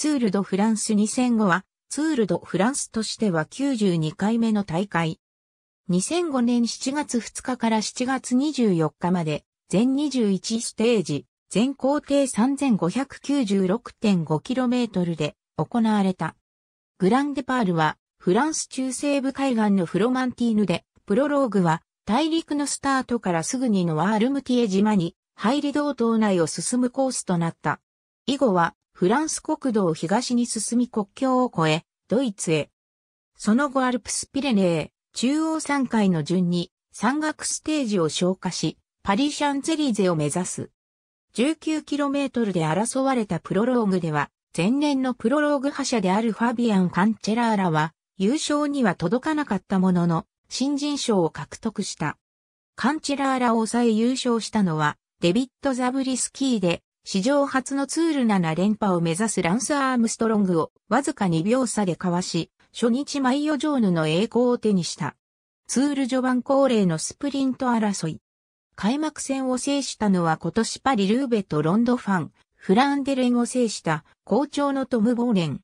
ツールドフランス2005は、ツールドフランスとしては92回目の大会。2005年7月2日から7月24日まで、全21ステージ、全行程 3596.5km で行われた。グランデパールは、フランス中西部海岸のフロマンティーヌで、プロローグは、大陸のスタートからすぐにのワールムティエ島に、ハイリ道島内を進むコースとなった。以後は、フランス国道を東に進み国境を越え、ドイツへ。その後アルプスピレネー、中央山階の順に山岳ステージを消化し、パリシャンゼリーゼを目指す。19km で争われたプロローグでは、前年のプロローグ覇者であるファビアン・カンチェラーラは、優勝には届かなかったものの、新人賞を獲得した。カンチェラーラを抑え優勝したのは、デビット・ザブリスキーで、史上初のツール7連覇を目指すランス・アームストロングをわずか2秒差でかわし、初日マイオジョーヌの栄光を手にした。ツール序盤恒例のスプリント争い。開幕戦を制したのは今年パリ・ルーベとロンドファン、フランデレンを制した好調のトム・ボーレン。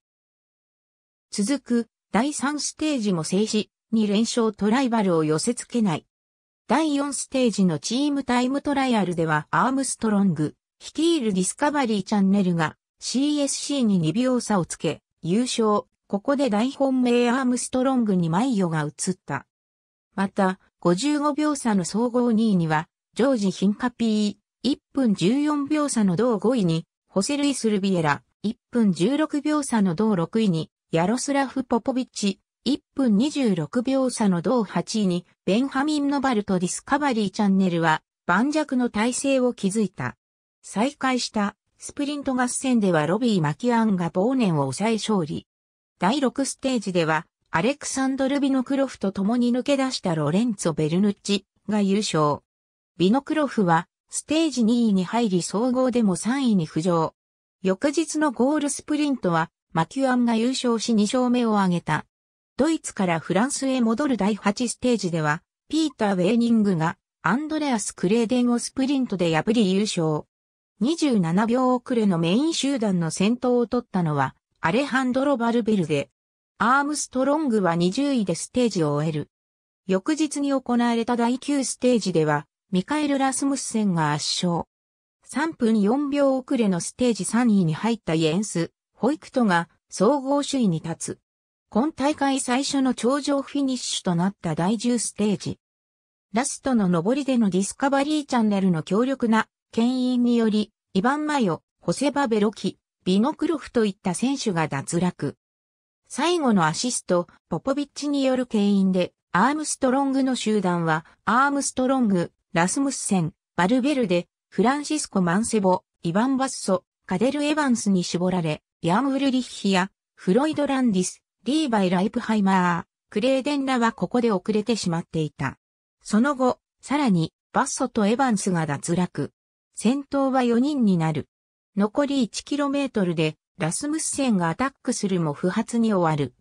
続く第3ステージも制し、2連勝とライバルを寄せ付けない。第4ステージのチームタイムトライアルではアームストロング、率いるディスカバリーチャンネルが CSC に2秒差をつけ、優勝。ここで大本命アームストロングにマイヨが移った。また、55秒差の総合2位には、ジョージ・ヒンカピー、1分14秒差の同5位に、ホセ・ルイス・ルビエラ、1分16秒差の同6位に、ヤロスラフ・ポポビッチ、1分26秒差の同8位に、ベンハミン・ノバルとディスカバリーチャンネルは、盤石の体制を築いた。再開したスプリント合戦ではロビー・マキアンがボーネンを抑え勝利。第6ステージではアレクサンドル・ビノクロフと共に抜け出したロレンツォ・ベルヌッチが優勝。ビノクロフはステージ2位に入り総合でも3位に浮上。翌日のゴールスプリントはマキュアンが優勝し2勝目を挙げた。ドイツからフランスへ戻る第8ステージでは、ピーター・ウェーニングがアンドレアス・クレーデンをスプリントで破り優勝。27秒遅れのメイン集団の先頭を取ったのは、アレハンドロ・バルベルデ。アームストロングは20位でステージを終える。翌日に行われた第9ステージでは、ミカエル・ラスムスセンが圧勝。3分4秒遅れのステージ3位に入ったイエンス、ホイクトが総合首位に立つ。今大会最初の頂上フィニッシュとなった第10ステージ。ラストの上りでのディスカバリーチャンネルの強力な牽引により、イバン・マヨ、ホセバ・ベロキ、ビノクロフといった選手が脱落。最後のアシスト、ポポビッチによる牽引で、アームストロングの集団は、アームストロング、ラスムスセン、バルベルデ、フランシスコ・マンセボ、イバン・バッソ、カデル・エヴァンスに絞られ、ヤン・ウルリッヒや、フロイド・ランディス、リーバイ・ライプハイマー、クレーデンらはここで遅れてしまっていた。その後、さらに、バッソとエヴァンスが脱落。戦闘は4人になる。残り 1km でラスムスセンがアタックするも不発に終わる。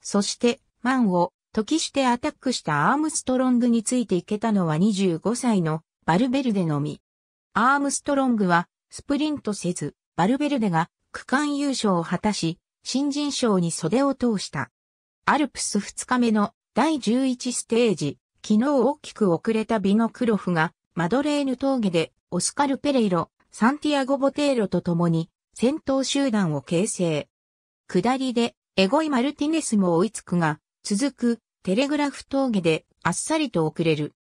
そして、マンを時してアタックしたアームストロングについていけたのは25歳のバルベルデのみ。アームストロングはスプリントせず、バルベルデが区間優勝を果たし、新人賞に袖を通した。アルプス2日目の第11ステージ、昨日大きく遅れたビノクロフがマドレーヌ峠でオスカル・ペレイロ、サンティアゴ・ボテーロと共に戦闘集団を形成。下りでエゴイ・マルティネスも追いつくが、続くテレグラフ峠であっさりと遅れる。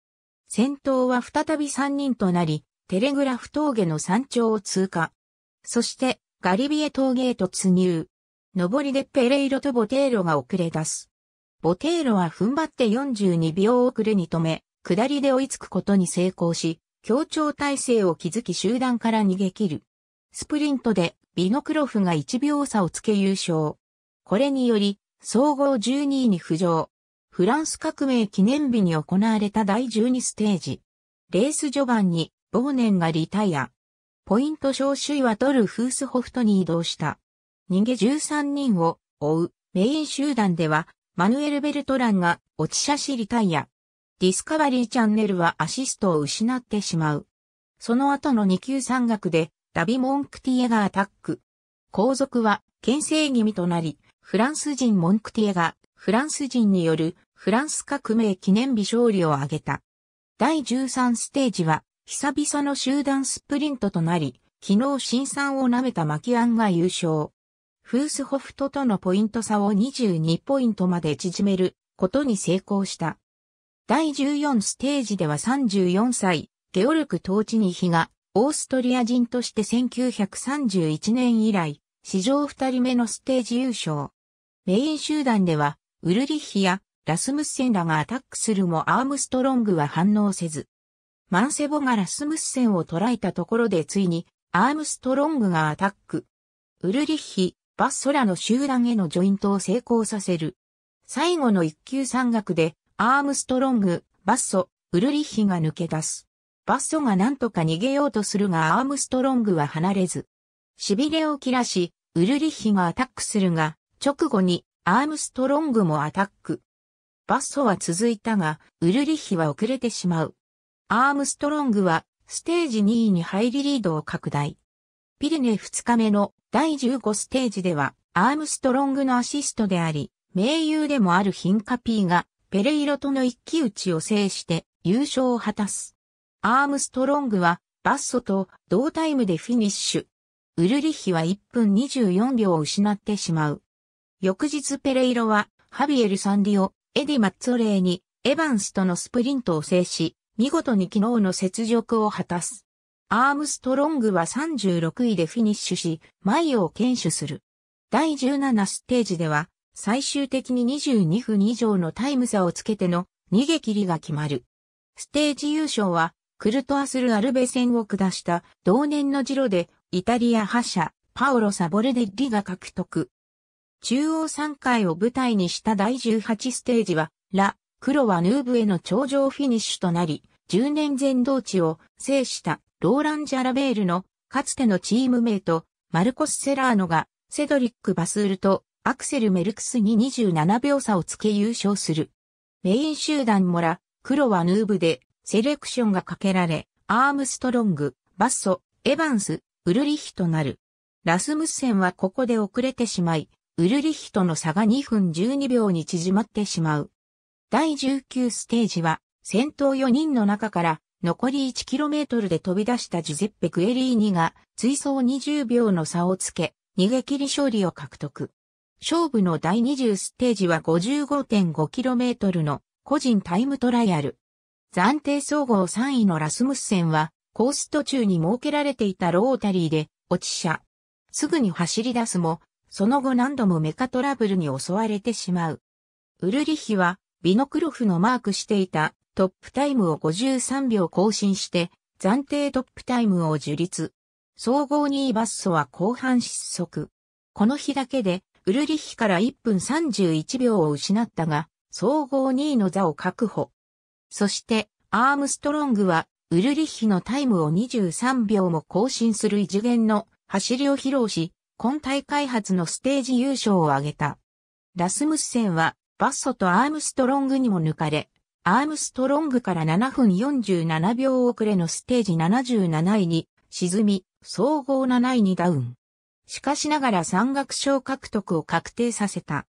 戦闘は再び3人となり、テレグラフ峠の山頂を通過。そしてガリビエ峠へ突入。上りでペレイロとボテーロが遅れ出す。ボテーロは踏ん張って42秒遅れに止め、下りで追いつくことに成功し、協調体制を築き集団から逃げ切る。スプリントでビノクロフが1秒差をつけ優勝。これにより、総合12位に浮上。フランス革命記念日に行われた第12ステージ。レース序盤に、ボーネンがリタイア。ポイント小首位はドルフースホフトに移動した。逃げ13人を追うメイン集団では、マヌエル・ベルトランが落ち車しリタイア。ディスカバリーチャンネルはアシストを失ってしまう。その後の2級三学で、ダビ・モンクティエがアタック。皇族は、牽制気味となり、フランス人モンクティエが、フランス人による、フランス革命記念日勝利を挙げた。第13ステージは、久々の集団スプリントとなり、昨日新参を舐めたマキアンが優勝。フースホフトとのポイント差を22ポイントまで縮めることに成功した。第14ステージでは34歳、ゲオルク・トーチニヒが、オーストリア人として1931年以来、史上2人目のステージ優勝。メイン集団では、ウルリッヒやラスムッセンらがアタックするもアームストロングは反応せず。マンセボがラスムッセンを捉えたところでついに、アームストロングがアタック。ウルリッヒ、バッソラの集団へのジョイントを成功させる。最後の一級山岳でアームストロング、バッソ、ウルリッヒが抜け出す。バッソが何とか逃げようとするがアームストロングは離れず。痺れを切らし、ウルリッヒがアタックするが、直後にアームストロングもアタック。バッソは続いたが、ウルリッヒは遅れてしまう。アームストロングはステージ2位に入りリードを拡大。ピルネ2日目の第15ステージでは、アームストロングのアシストであり、盟友でもあるヒンカピーがペレイロとの一騎打ちを制して優勝を果たす。アームストロングはバッソと同タイムでフィニッシュ。ウルリヒは1分24秒を失ってしまう。翌日ペレイロはハビエル・サンリオ、エディ・マッツォレーにエヴァンスとのスプリントを制し、見事に昨日の雪辱を果たす。アームストロングは36位でフィニッシュし、前を堅守する。第17ステージでは、最終的に22分以上のタイム差をつけての逃げ切りが決まる。ステージ優勝は、クルトアスル・アルベ戦を下した同年のジロで、イタリア覇者、パオロ・サボルデッリが獲得。中央3回を舞台にした第18ステージは、ラ・クロワ・ヌーブへの頂上フィニッシュとなり、10年前同地を制したローラン・ジャラベールのかつてのチームメイト、マルコス・セラーノがセドリック・バスールとアクセル・メルクスに27秒差をつけ優勝する。メイン集団モラ、黒はヌーブで、セレクションがかけられ、アームストロング、バッソ、エヴァンス、ウルリヒとなる。ラスムスセンはここで遅れてしまい、ウルリヒとの差が2分12秒に縮まってしまう。第19ステージは、先頭4人の中から、残り 1km で飛び出したジュゼッペ・グエリーニが、追走20秒の差をつけ、逃げ切り勝利を獲得。勝負の第20ステージは 55.5km の個人タイムトライアル。暫定総合3位のラスムスセンは、コース途中に設けられていたロータリーで落ち車。すぐに走り出すも、その後何度もメカトラブルに襲われてしまう。ウルリヒは、ビノクロフのマークしていたトップタイムを53秒更新して、暫定トップタイムを樹立。総合2位バッソは後半失速。この日だけでウルリッヒから1分31秒を失ったが、総合2位の座を確保。そして、アームストロングは、ウルリッヒのタイムを23秒も更新する異次元の走りを披露し、今大会初のステージ優勝を挙げた。ラスムス戦は、バッソとアームストロングにも抜かれ、アームストロングから7分47秒遅れのステージ77位に沈み、総合7位にダウン。しかしながら山岳賞獲得を確定させた。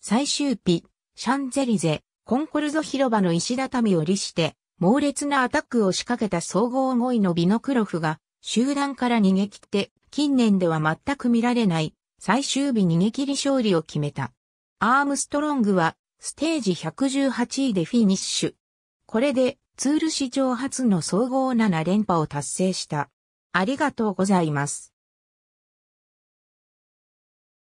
最終日、シャンゼリゼ、コンコルゾ広場の石畳を利して、猛烈なアタックを仕掛けた総合5位のビノクロフが、集団から逃げ切って、近年では全く見られない、最終日逃げ切り勝利を決めた。アームストロングは、ステージ118位でフィニッシュ。これで、ツール史上初の総合7連覇を達成した。ありがとうございます。